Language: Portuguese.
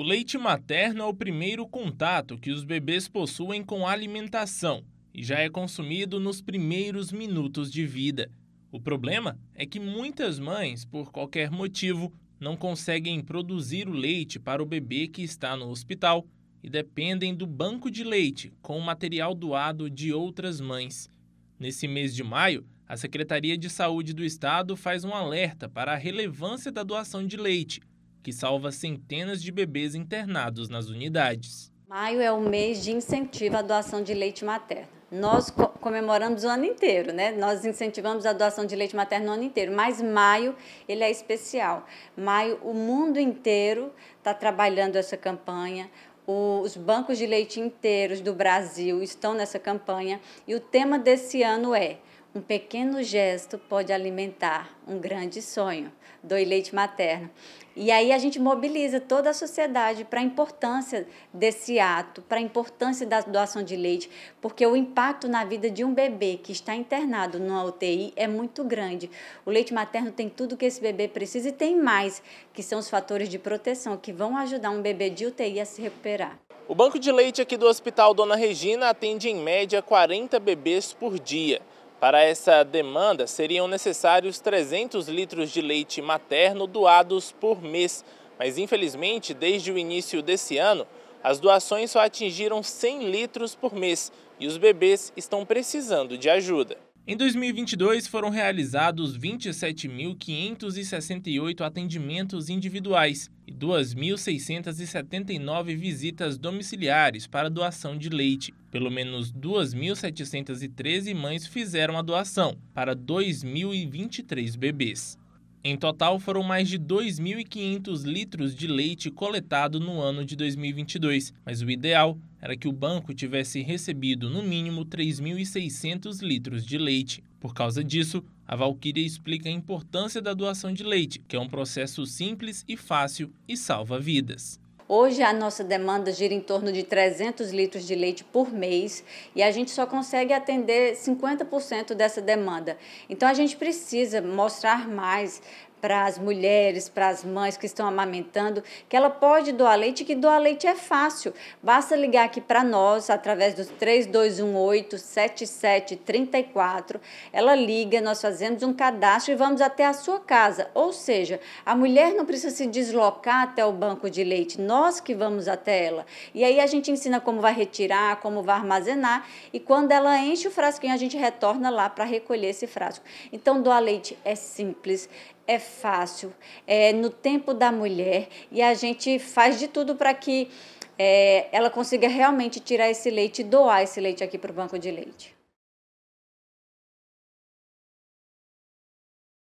O leite materno é o primeiro contato que os bebês possuem com a alimentação e já é consumido nos primeiros minutos de vida. O problema é que muitas mães, por qualquer motivo, não conseguem produzir o leite para o bebê que está no hospital e dependem do banco de leite com o material doado de outras mães. Nesse mês de maio, a Secretaria de Saúde do Estado faz um alerta para a relevância da doação de leite que salva centenas de bebês internados nas unidades. Maio é o mês de incentivo à doação de leite materno nós comemoramos o ano inteiro, né? Nós incentivamos a doação de leite materno o ano inteiro, mas maio ele é especial. Maio, o mundo inteiro está trabalhando essa campanha. Os bancos de leite inteiros do Brasil estão nessa campanha e o tema desse ano é um pequeno gesto pode alimentar um grande sonho. Doe leite materno. E aí a gente mobiliza toda a sociedade para a importância desse ato, para a importância da doação de leite, porque o impacto na vida de um bebê que está internado numa UTI é muito grande. O leite materno tem tudo que esse bebê precisa e tem mais, que são os fatores de proteção que vão ajudar um bebê de UTI a se recuperar. O banco de leite aqui do Hospital Dona Regina atende em média 40 bebês por dia. Para essa demanda, seriam necessários 300 litros de leite materno doados por mês, mas infelizmente, desde o início desse ano, as doações só atingiram 100 litros por mês e os bebês estão precisando de ajuda. Em 2022, foram realizados 27.568 atendimentos individuais e 2.679 visitas domiciliares para doação de leite. Pelo menos 2.713 mães fizeram a doação para 2.023 bebês. Em total, foram mais de 2.500 litros de leite coletado no ano de 2022, mas o ideal era que o banco tivesse recebido no mínimo 3.600 litros de leite. Por causa disso, a Valkyria explica a importância da doação de leite, que é um processo simples e fácil e salva vidas. Hoje a nossa demanda gira em torno de 300 litros de leite por mês e a gente só consegue atender 50% dessa demanda. Então a gente precisa mostrar mais para as mulheres, para as mães que estão amamentando, que ela pode doar leite, que doar leite é fácil. Basta ligar aqui para nós através dos 3218-7734. Ela liga, nós fazemos um cadastro e vamos até a sua casa. Ou seja, a mulher não precisa se deslocar até o banco de leite, nós que vamos até ela. E aí a gente ensina como vai retirar, como vai armazenar e quando ela enche o frasquinho, a gente retorna lá para recolher esse frasco. Então, doar leite é simples, é fácil, é no tempo da mulher e a gente faz de tudo para que é, ela consiga realmente tirar esse leite e doar esse leite aqui para o banco de leite.